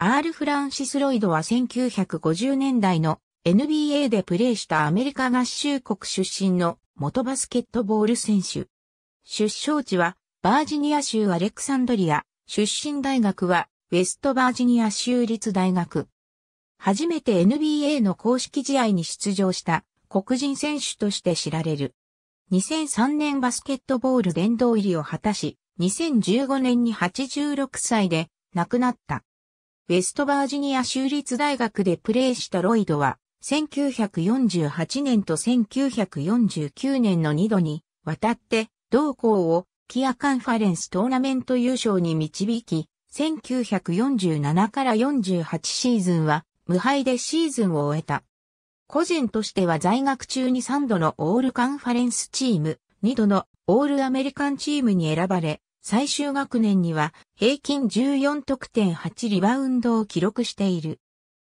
アール・フランシス・ロイドは1950年代の NBA でプレーしたアメリカ合衆国出身の元バスケットボール選手。出生地はバージニア州アレクサンドリア、出身大学はウェストバージニア州立大学。初めて NBA の公式試合に出場した黒人選手として知られる。2003年バスケットボール殿堂入りを果たし、2015年に86歳で亡くなった。ウェストバージニア州立大学でプレーしたロイドは、1948年と1949年の2度に、渡って、同校を、キアカンファレンストーナメント優勝に導き、1947から48シーズンは、無敗でシーズンを終えた。個人としては在学中に3度のオールカンファレンスチーム、2度のオールアメリカンチームに選ばれ、最終学年には平均14得点8リバウンドを記録している。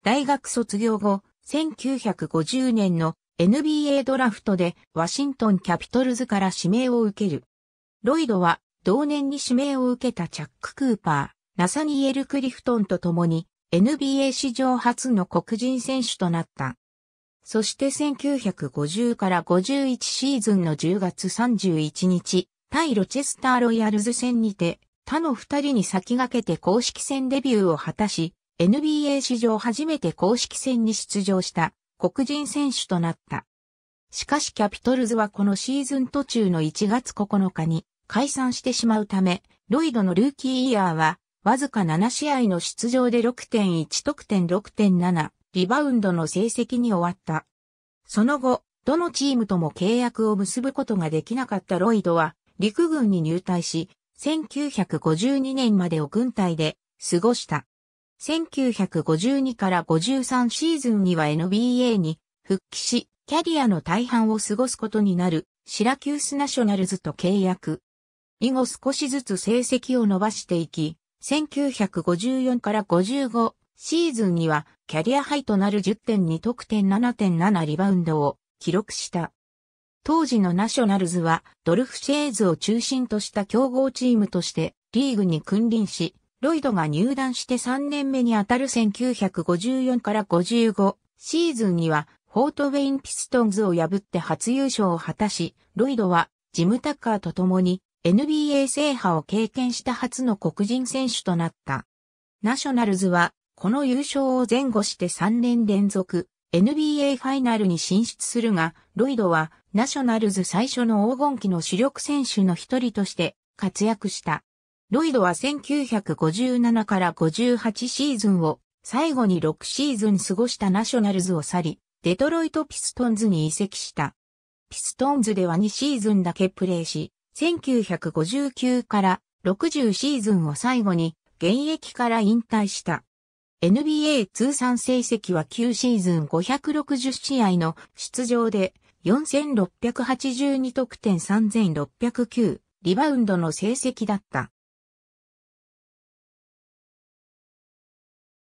大学卒業後、1950年の NBA ドラフトでワシントンキャピトルズから指名を受ける。ロイドは同年に指名を受けたチャック・クーパー、ナサニエル・クリフトンと共に NBA 史上初の黒人選手となった。そして1950から51シーズンの10月31日、対ロチェスターロイヤルズ戦にて、他の二人に先駆けて公式戦デビューを果たし、NBA 史上初めて公式戦に出場した黒人選手となった。しかしキャピトルズはこのシーズン途中の1月9日に解散してしまうため、ロイドのルーキーイヤーは、わずか7試合の出場で6.1得点6.7リバウンドの成績に終わった。その後、どのチームとも契約を結ぶことができなかったロイドは、陸軍に入隊し、1952年までを軍隊で過ごした。1952から53シーズンには NBA に復帰し、キャリアの大半を過ごすことになるシラキュースナショナルズと契約。以後少しずつ成績を伸ばしていき、1954から55シーズンにはキャリアハイとなる10.2得点7.7リバウンドを記録した。当時のナショナルズはドルフシェーズを中心とした強豪チームとしてリーグに君臨し、ロイドが入団して3年目にあたる1954から55シーズンにはフォートウェインピストンズを破って初優勝を果たし、ロイドはジム・タッカーと共に NBA 制覇を経験した初の黒人選手となった。ナショナルズはこの優勝を前後して3年連続 NBA ファイナルに進出するが、ロイドはナショナルズ最初の黄金期の主力選手の一人として活躍した。ロイドは1957から58シーズンを最後に6シーズン過ごしたナショナルズを去り、デトロイトピストンズに移籍した。ピストンズでは2シーズンだけプレーし、1959から60シーズンを最後に現役から引退した。NBA 通算成績は9シーズン560試合の出場で4682得点3609リバウンドの成績だった。